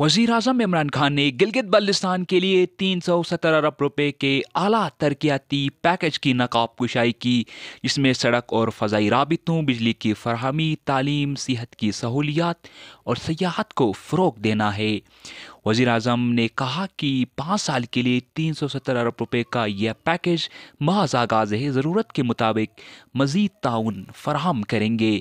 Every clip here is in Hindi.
वजीर अजम इमरान खान ने गिलगित बल्लिस्तान के लिए तीन सौ सत्तर अरब रुपए के अला तरक्याती पैकेज की नकाब कुशाई की जिसमें सड़क और फ़जाई रबतों बिजली की फरहमी तालीम सेहत की सहूलियात और सियाहत को फ़रोग देना है वजीर अजम ने कहा कि पाँच साल के लिए तीन सौ सत्तर अरब रुपये का यह पैकेज महज आगाज़ ज़रूरत के मुताबिक मज़ीद ताउन फराहम करेंगे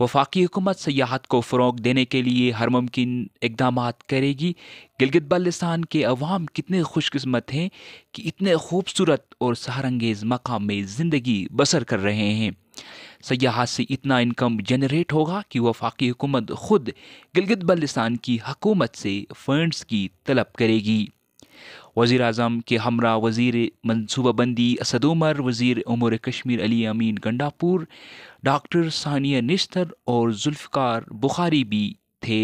वफाकी हुकूमत सयाहत को फ़रोग देने के लिए हर मुमकिन इकदाम करेगी गिलगित बल्लिस्तान के अवाम कितने खुशकस्मत हैं कि इतने खूबसूरत और सहरंगेज़ मकाम में ज़िंदगी बसर कर रहे हैं सयाहत से इतना इनकम जनरेट होगा कि वफाकी हुकूमत खुद गिलगित बल्लिस्तान की हकूमत से फंड्स की तलब करेगी वजीर अजम के हमरा वज़ी मनसूबाबंदी असद उमर वज़ी उमर कश्मीर अली अमीन गंडापुर डॉक्टर सानिया निश्तर और जुल्फकार बुखारी भी थे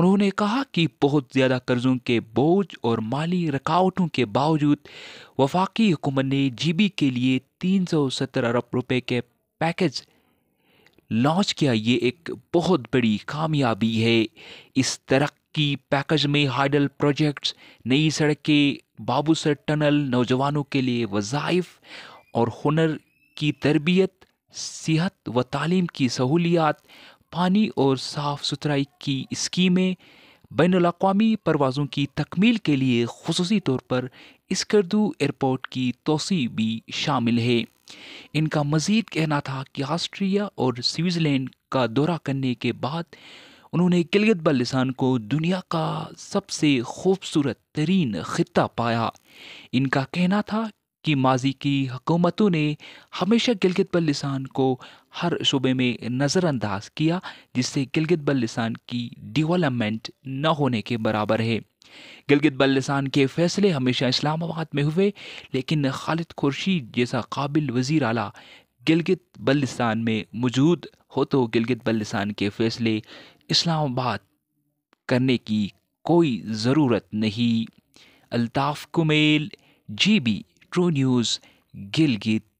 उन्होंने कहा कि बहुत ज़्यादा कर्ज़ों के बोझ और माली रकावटों के बावजूद वफाकी हुकूमत ने जी बी के लिए तीन सौ सत्तर अरब रुपये के पैकेज लॉन्च किया ये एक बहुत बड़ी कामयाबी है इस तरक्की पैकेज में हाइडल प्रोजेक्ट्स नई सड़कें बाबूसर टनल नौजवानों के लिए वज़ाइफ और हुनर की तरबियत सेहत व तालीम की सहूलियात पानी और साफ़ सुथराई की स्कीमें बैन अवी परवाज़ों की तकमील के लिए खसूस तौर पर इसकर्दू एयरपोर्ट की तोसी भी शामिल है इनका मज़ीद कहना था कि ऑस्ट्रिया और स्विट्ज़रलैंड का दौरा करने के बाद उन्होंने गिलगित बल्लिसान को दुनिया का सबसे खूबसूरत तरीन ख़त्ता पाया इनका कहना था कि माजी की हुकूमतों ने हमेशा गिलगित बल्लिसान को हर शुबे में नज़रअंदाज किया जिससे गिलगित बल्लिसान की डिवलपमेंट न होने के बराबर है गिलगित बल्लिसान के फैसले हमेशा इस्लामाबाद में हुए लेकिन खालिद खुर्शीद जैसा काबिल वजीर आला गिलगित बल्लिस्तान में मौजूद हो तो गिलगित बल्लिस्तान के फैसले इस्लामाबाद करने की कोई ज़रूरत नहीं Altaf Kumail G B true news Gilgit